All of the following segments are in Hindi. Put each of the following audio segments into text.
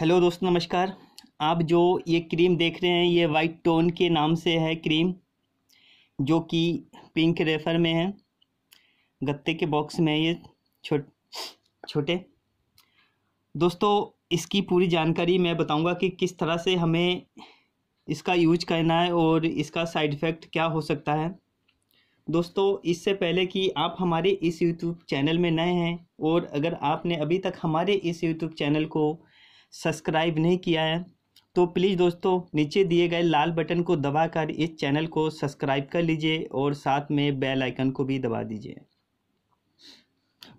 हेलो दोस्तों नमस्कार आप जो ये क्रीम देख रहे हैं ये वाइट टोन के नाम से है क्रीम जो कि पिंक रेफर में है गत्ते के बॉक्स में ये छोट छोटे दोस्तों इसकी पूरी जानकारी मैं बताऊंगा कि किस तरह से हमें इसका यूज करना है और इसका साइड इफ़ेक्ट क्या हो सकता है दोस्तों इससे पहले कि आप हमारे इस यूट्यूब चैनल में नए हैं और अगर आपने अभी तक हमारे इस यूट्यूब चैनल को सब्सक्राइब नहीं किया है तो प्लीज़ दोस्तों नीचे दिए गए लाल बटन को दबाकर इस चैनल को सब्सक्राइब कर लीजिए और साथ में बेल आइकन को भी दबा दीजिए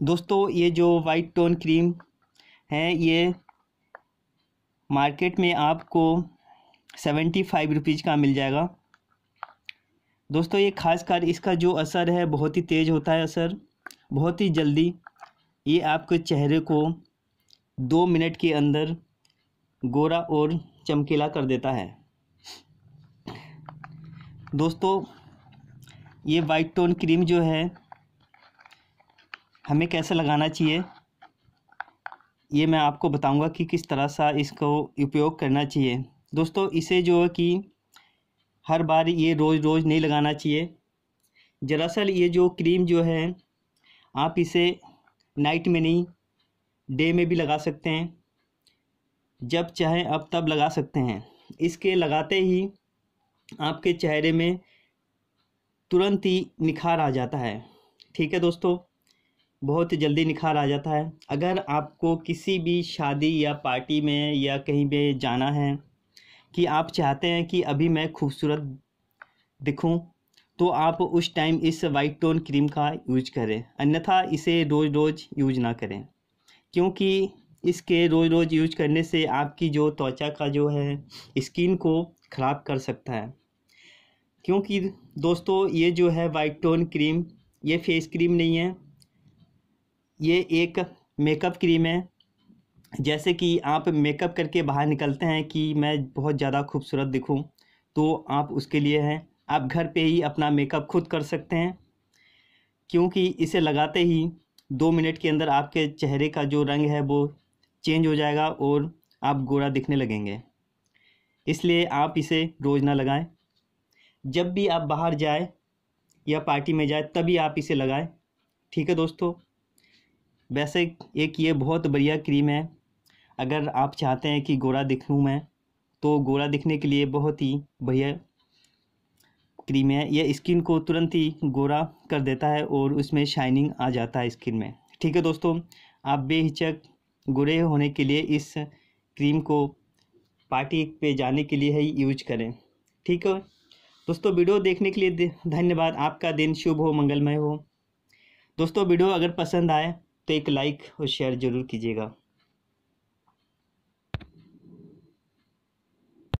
दोस्तों ये जो वाइट टोन क्रीम है ये मार्केट में आपको सेवेंटी फाइव रुपीज़ का मिल जाएगा दोस्तों ये खासकर इसका जो असर है बहुत ही तेज़ होता है असर बहुत ही जल्दी ये आपके चेहरे को दो मिनट के अंदर गोरा और चमकीला कर देता है दोस्तों ये वाइट टोन क्रीम जो है हमें कैसे लगाना चाहिए ये मैं आपको बताऊंगा कि किस तरह सा इसको उपयोग करना चाहिए दोस्तों इसे जो है कि हर बार ये रोज़ रोज़ नहीं लगाना चाहिए दरअसल ये जो क्रीम जो है आप इसे नाइट में नहीं डे में भी लगा सकते हैं जब चाहें अब तब लगा सकते हैं इसके लगाते ही आपके चेहरे में तुरंत ही निखार आ जाता है ठीक है दोस्तों बहुत जल्दी निखार आ जाता है अगर आपको किसी भी शादी या पार्टी में या कहीं पे जाना है कि आप चाहते हैं कि अभी मैं खूबसूरत दिखूं तो आप उस टाइम इस वाइट टोन क्रीम का यूज करें अन्यथा इसे रोज़ रोज़ यूज ना करें क्योंकि इसके रोज़ रोज़ यूज करने से आपकी जो त्वचा का जो है स्किन को ख़राब कर सकता है क्योंकि दोस्तों ये जो है वाइट टोन क्रीम ये फेस क्रीम नहीं है ये एक मेकअप क्रीम है जैसे कि आप मेकअप करके बाहर निकलते हैं कि मैं बहुत ज़्यादा खूबसूरत दिखूं तो आप उसके लिए हैं आप घर पे ही अपना मेकअप खुद कर सकते हैं क्योंकि इसे लगाते ही दो मिनट के अंदर आपके चेहरे का जो रंग है वो चेंज हो जाएगा और आप गोरा दिखने लगेंगे इसलिए आप इसे रोज़ ना लगाएं जब भी आप बाहर जाए या पार्टी में जाए तभी आप इसे लगाएं ठीक है दोस्तों वैसे एक ये बहुत बढ़िया क्रीम है अगर आप चाहते हैं कि गोरा दिखूँ मैं तो गोरा दिखने के लिए बहुत ही बढ़िया क्रीम है यह स्किन को तुरंत ही गोरा कर देता है और उसमें शाइनिंग आ जाता है स्किन में ठीक है दोस्तों आप बेहिचक गोरे होने के लिए इस क्रीम को पार्टी पे जाने के लिए ही यूज करें ठीक है दोस्तों वीडियो देखने के लिए धन्यवाद आपका दिन शुभ हो मंगलमय हो दोस्तों वीडियो अगर पसंद आए तो एक लाइक और शेयर ज़रूर कीजिएगा